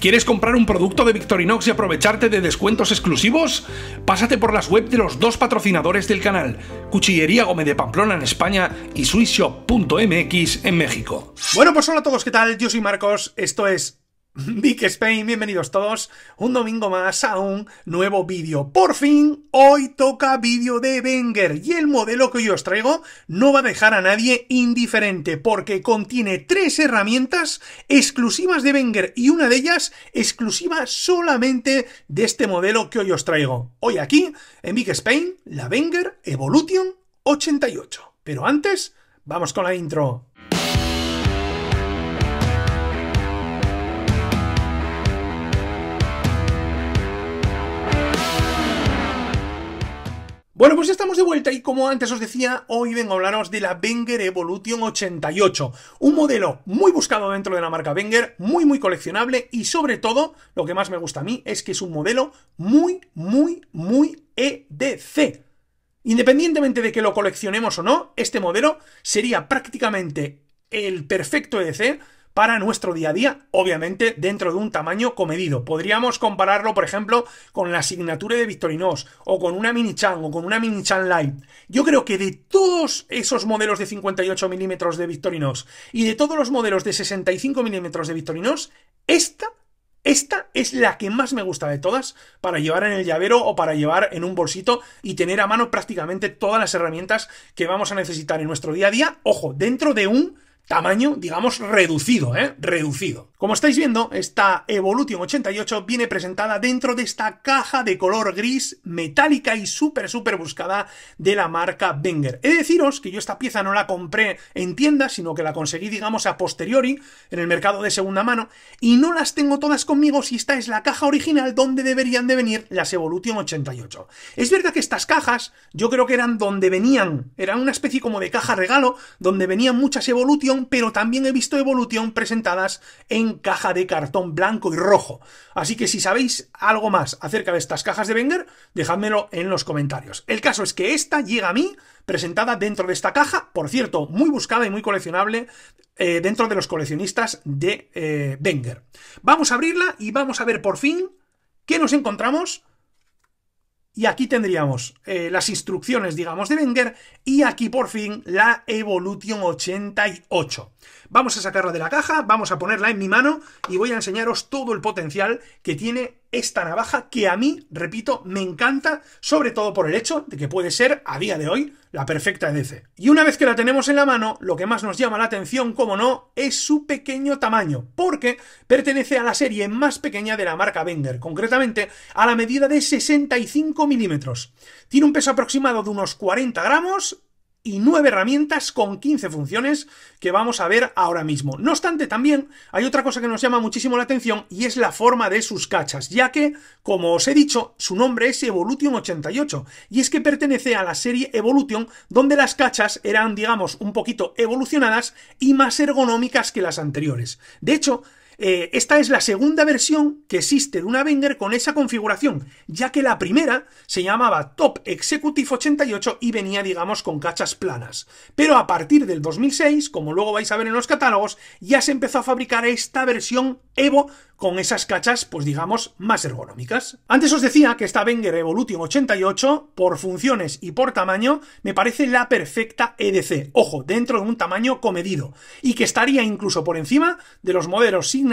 ¿Quieres comprar un producto de Victorinox y aprovecharte de descuentos exclusivos? Pásate por las webs de los dos patrocinadores del canal, Cuchillería Gómez de Pamplona en España y SwissShop.mx en México. Bueno, pues hola a todos, ¿qué tal? Yo soy Marcos, esto es Big Spain, bienvenidos todos un domingo más a un nuevo vídeo. Por fin, hoy toca vídeo de Wenger y el modelo que yo os traigo no va a dejar a nadie indiferente porque contiene tres herramientas exclusivas de Wenger y una de ellas exclusiva solamente de este modelo que hoy os traigo. Hoy aquí, en Big Spain, la Wenger Evolution 88. Pero antes, vamos con la intro. Bueno, pues ya estamos de vuelta y como antes os decía, hoy vengo a hablaros de la Wenger Evolution 88, un modelo muy buscado dentro de la marca Wenger, muy muy coleccionable y sobre todo, lo que más me gusta a mí es que es un modelo muy muy muy EDC. Independientemente de que lo coleccionemos o no, este modelo sería prácticamente el perfecto EDC para nuestro día a día, obviamente dentro de un tamaño comedido. Podríamos compararlo, por ejemplo, con la asignatura de Victorinos, o con una Mini Chan, o con una Mini Chan Lite. Yo creo que de todos esos modelos de 58 mm de Victorinos y de todos los modelos de 65 mm de Victorinos, esta esta es la que más me gusta de todas para llevar en el llavero o para llevar en un bolsito y tener a mano prácticamente todas las herramientas que vamos a necesitar en nuestro día a día, ojo, dentro de un tamaño, digamos, reducido, ¿eh? Reducido. Como estáis viendo, esta Evolution 88 viene presentada dentro de esta caja de color gris metálica y súper, súper buscada de la marca Wenger He de deciros que yo esta pieza no la compré en tienda, sino que la conseguí, digamos, a posteriori en el mercado de segunda mano y no las tengo todas conmigo si esta es la caja original donde deberían de venir las Evolution 88. Es verdad que estas cajas yo creo que eran donde venían, eran una especie como de caja regalo donde venían muchas Evolution pero también he visto evolución presentadas en caja de cartón blanco y rojo. Así que si sabéis algo más acerca de estas cajas de Wenger, dejádmelo en los comentarios. El caso es que esta llega a mí presentada dentro de esta caja, por cierto, muy buscada y muy coleccionable eh, dentro de los coleccionistas de eh, Wenger. Vamos a abrirla y vamos a ver por fin qué nos encontramos y aquí tendríamos eh, las instrucciones, digamos, de Wenger y aquí por fin la Evolution 88. Vamos a sacarla de la caja, vamos a ponerla en mi mano y voy a enseñaros todo el potencial que tiene esta navaja que a mí, repito, me encanta, sobre todo por el hecho de que puede ser, a día de hoy, la perfecta EDC. Y una vez que la tenemos en la mano, lo que más nos llama la atención, como no, es su pequeño tamaño, porque pertenece a la serie más pequeña de la marca Bender, concretamente a la medida de 65 milímetros. Tiene un peso aproximado de unos 40 gramos y nueve herramientas con 15 funciones que vamos a ver ahora mismo. No obstante, también hay otra cosa que nos llama muchísimo la atención y es la forma de sus cachas, ya que, como os he dicho, su nombre es Evolution 88 y es que pertenece a la serie Evolution donde las cachas eran, digamos, un poquito evolucionadas y más ergonómicas que las anteriores. De hecho, eh, esta es la segunda versión que existe de una Wenger con esa configuración, ya que la primera se llamaba Top Executive 88 y venía, digamos, con cachas planas. Pero a partir del 2006, como luego vais a ver en los catálogos, ya se empezó a fabricar esta versión Evo con esas cachas, pues digamos, más ergonómicas. Antes os decía que esta Wenger Evolution 88, por funciones y por tamaño, me parece la perfecta EDC, ojo, dentro de un tamaño comedido, y que estaría incluso por encima de los modelos sin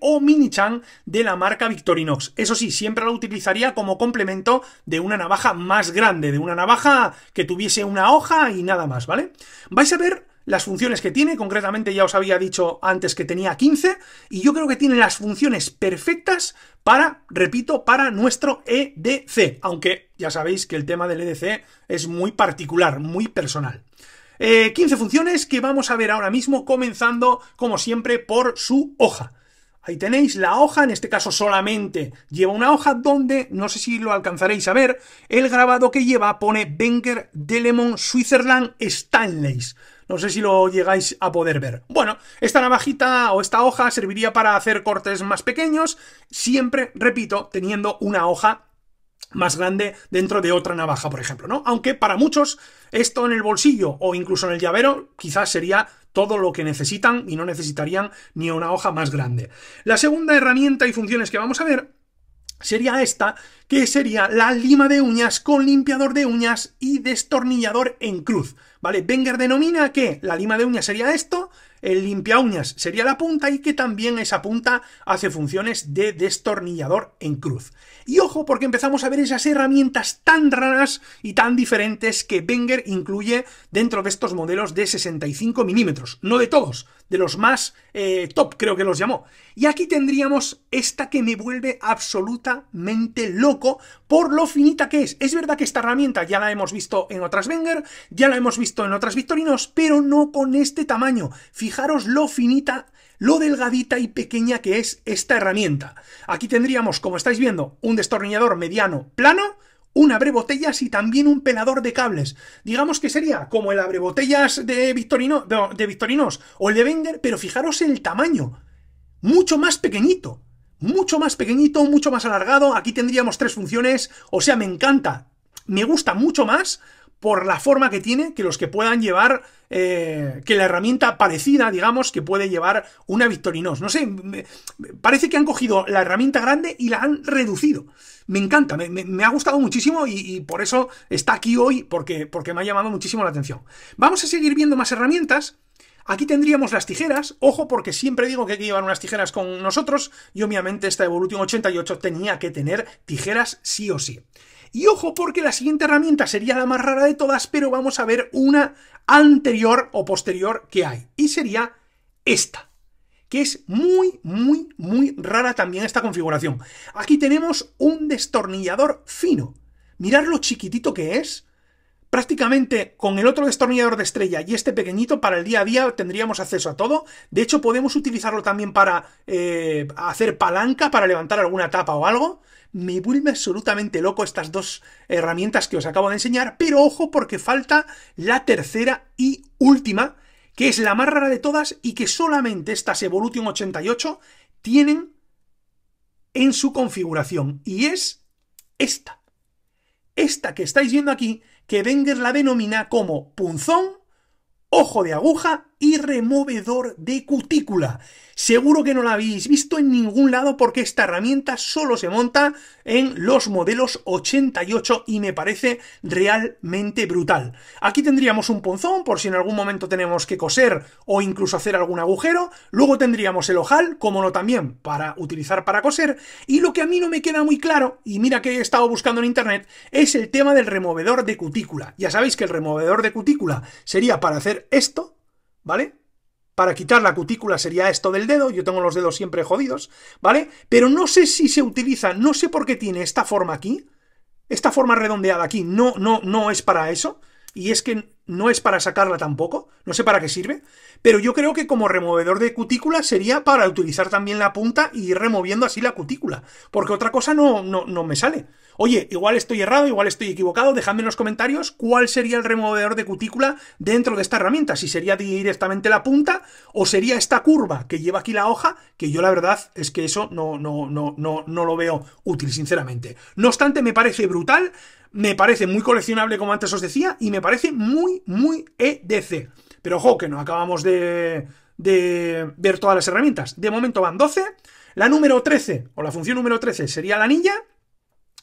o Mini-Chan de la marca Victorinox. Eso sí, siempre lo utilizaría como complemento de una navaja más grande, de una navaja que tuviese una hoja y nada más, ¿vale? Vais a ver las funciones que tiene, concretamente ya os había dicho antes que tenía 15, y yo creo que tiene las funciones perfectas para, repito, para nuestro EDC, aunque ya sabéis que el tema del EDC es muy particular, muy personal. 15 eh, funciones que vamos a ver ahora mismo comenzando, como siempre, por su hoja. Ahí tenéis la hoja, en este caso solamente lleva una hoja donde, no sé si lo alcanzaréis a ver, el grabado que lleva pone Benker Delemon Switzerland Stanleys. No sé si lo llegáis a poder ver. Bueno, esta navajita o esta hoja serviría para hacer cortes más pequeños, siempre, repito, teniendo una hoja más grande dentro de otra navaja, por ejemplo, ¿no? Aunque para muchos esto en el bolsillo o incluso en el llavero quizás sería todo lo que necesitan y no necesitarían ni una hoja más grande. La segunda herramienta y funciones que vamos a ver sería esta, que sería la lima de uñas con limpiador de uñas y destornillador en cruz, ¿vale? Wenger denomina que la lima de uñas sería esto, el limpia uñas sería la punta y que también esa punta hace funciones de destornillador en cruz. Y ojo porque empezamos a ver esas herramientas tan raras y tan diferentes que Wenger incluye dentro de estos modelos de 65 milímetros, no de todos, de los más eh, top creo que los llamó. Y aquí tendríamos esta que me vuelve absolutamente loco por lo finita que es. Es verdad que esta herramienta ya la hemos visto en otras Wenger, ya la hemos visto en otras Victorinos, pero no con este tamaño. Fijaros lo finita lo delgadita y pequeña que es esta herramienta. Aquí tendríamos, como estáis viendo, un destornillador mediano plano, un abrebotellas y también un pelador de cables. Digamos que sería como el abrebotellas de, de, Victorinos o el de Wenger, pero fijaros el tamaño. Mucho más pequeñito mucho más pequeñito, mucho más alargado. Aquí tendríamos tres funciones. O sea, me encanta. Me gusta mucho más por la forma que tiene que los que puedan llevar, eh, que la herramienta parecida, digamos, que puede llevar una Victorinox, No sé, parece que han cogido la herramienta grande y la han reducido. Me encanta, me, ha gustado muchísimo y, por eso está aquí hoy, porque, porque me ha llamado muchísimo la atención. Vamos a seguir viendo más herramientas. Aquí tendríamos las tijeras, ojo porque siempre digo que hay que llevar unas tijeras con nosotros y obviamente esta Evolution 88 tenía que tener tijeras sí o sí. Y ojo porque la siguiente herramienta sería la más rara de todas, pero vamos a ver una anterior o posterior que hay. Y sería esta, que es muy, muy, muy rara también esta configuración. Aquí tenemos un destornillador fino. Mirad lo chiquitito que es Prácticamente con el otro destornillador de estrella y este pequeñito para el día a día tendríamos acceso a todo. De hecho podemos utilizarlo también para eh, hacer palanca, para levantar alguna tapa o algo. Me vuelve absolutamente loco estas dos herramientas que os acabo de enseñar, pero ojo porque falta la tercera y última, que es la más rara de todas y que solamente estas Evolution 88 tienen en su configuración, y es esta. Esta que estáis viendo aquí que Wenger la denomina como punzón, ojo de aguja y removedor de cutícula. Seguro que no la habéis visto en ningún lado porque esta herramienta solo se monta en los modelos 88 y me parece realmente brutal. Aquí tendríamos un ponzón por si en algún momento tenemos que coser o incluso hacer algún agujero. Luego tendríamos el ojal, como no también, para utilizar para coser. Y lo que a mí no me queda muy claro, y mira que he estado buscando en internet, es el tema del removedor de cutícula. Ya sabéis que el removedor de cutícula sería para hacer esto, ¿vale? Para quitar la cutícula sería esto del dedo, yo tengo los dedos siempre jodidos, ¿vale? Pero no sé si se utiliza, no sé por qué tiene esta forma aquí, esta forma redondeada aquí, no, no, no es para eso, y es que no es para sacarla tampoco, no sé para qué sirve, pero yo creo que como removedor de cutícula sería para utilizar también la punta y ir removiendo así la cutícula, porque otra cosa no, no, no me sale. Oye, igual estoy errado, igual estoy equivocado, dejadme en los comentarios cuál sería el removedor de cutícula dentro de esta herramienta, si sería directamente la punta o sería esta curva que lleva aquí la hoja, que yo la verdad es que eso no, no, no, no, no lo veo útil, sinceramente. No obstante, me parece brutal, me parece muy coleccionable como antes os decía y me parece muy muy, EDC. Pero ojo, que no acabamos de, de ver todas las herramientas. De momento van 12. La número 13, o la función número 13, sería la anilla.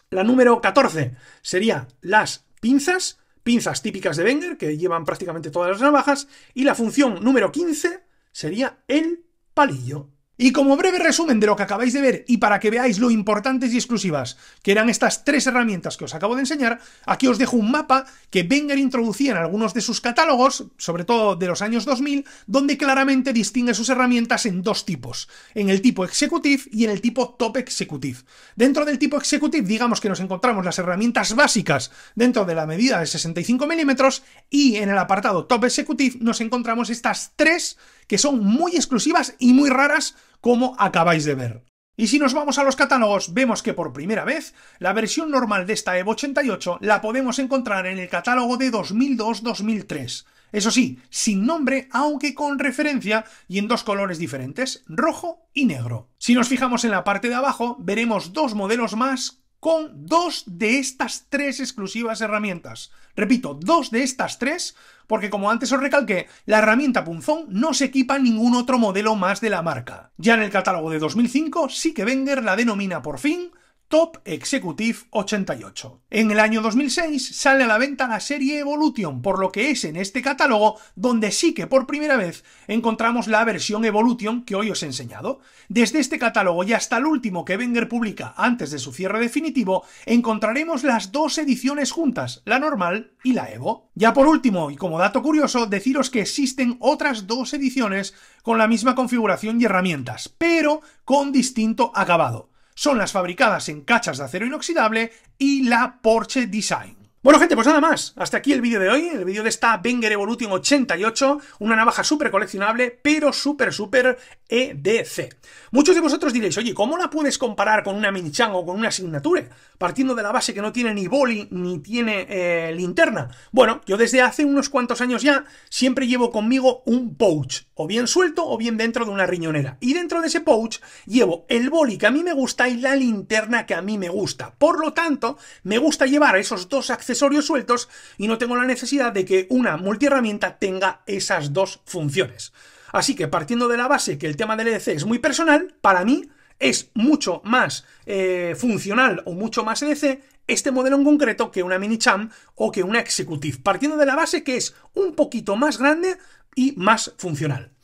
La número 14 sería las pinzas, pinzas típicas de Wenger, que llevan prácticamente todas las navajas. Y la función número 15 sería el palillo. Y como breve resumen de lo que acabáis de ver y para que veáis lo importantes y exclusivas que eran estas tres herramientas que os acabo de enseñar, aquí os dejo un mapa que Wenger introducía en algunos de sus catálogos, sobre todo de los años 2000, donde claramente distingue sus herramientas en dos tipos, en el tipo Executive y en el tipo Top Executive. Dentro del tipo Executive, digamos que nos encontramos las herramientas básicas dentro de la medida de 65 milímetros y en el apartado Top Executive nos encontramos estas tres que son muy exclusivas y muy raras, como acabáis de ver. Y si nos vamos a los catálogos, vemos que por primera vez la versión normal de esta Evo 88 la podemos encontrar en el catálogo de 2002-2003. Eso sí, sin nombre, aunque con referencia y en dos colores diferentes, rojo y negro. Si nos fijamos en la parte de abajo, veremos dos modelos más con dos de estas tres exclusivas herramientas. Repito, dos de estas tres, porque como antes os recalqué, la herramienta punzón no se equipa a ningún otro modelo más de la marca. Ya en el catálogo de 2005 sí que Wenger la denomina por fin Top Executive 88. En el año 2006 sale a la venta la serie Evolution, por lo que es en este catálogo donde sí que por primera vez encontramos la versión Evolution que hoy os he enseñado. Desde este catálogo y hasta el último que Wenger publica antes de su cierre definitivo, encontraremos las dos ediciones juntas, la normal y la Evo. Ya por último, y como dato curioso, deciros que existen otras dos ediciones con la misma configuración y herramientas, pero con distinto acabado son las fabricadas en cachas de acero inoxidable y la Porsche Design. Bueno, gente, pues nada más. Hasta aquí el vídeo de hoy, el vídeo de esta Banger Evolution 88, una navaja súper coleccionable, pero súper, súper EDC. Muchos de vosotros diréis, oye, ¿cómo la puedes comparar con una Minichang o con una Signature? Partiendo de la base que no tiene ni boli ni tiene eh, linterna. Bueno, yo desde hace unos cuantos años ya siempre llevo conmigo un pouch, o bien suelto o bien dentro de una riñonera. Y dentro de ese pouch llevo el boli que a mí me gusta y la linterna que a mí me gusta. Por lo tanto, me gusta llevar esos dos accesorios sueltos y no tengo la necesidad de que una multiherramienta tenga esas dos funciones. Así que partiendo de la base que el tema del EDC es muy personal, para mí es mucho más eh, funcional o mucho más EDC este modelo en concreto que una mini champ o que una executive, partiendo de la base que es un poquito más grande y más funcional.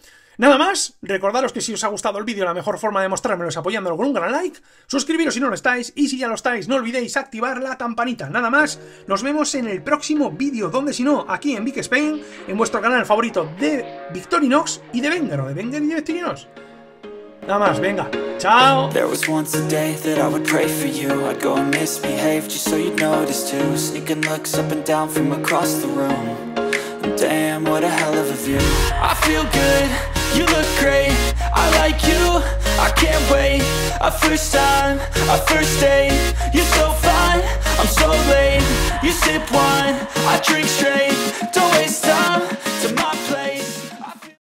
Nada más, recordaros que si os ha gustado el vídeo la mejor forma de mostrármelo es apoyándolo con un gran like, suscribiros si no lo estáis y si ya lo estáis no olvidéis activar la campanita. Nada más, nos vemos en el próximo vídeo, donde si no, aquí en Big Spain, en vuestro canal favorito de Victorinox y de Venger, o de Venger y de Victorinox. Nada más, venga. ¡chao! you look great I like you, I can't wait A first time, a first date You're so fine, I'm so late You sip wine, I drink straight Don't waste time to my place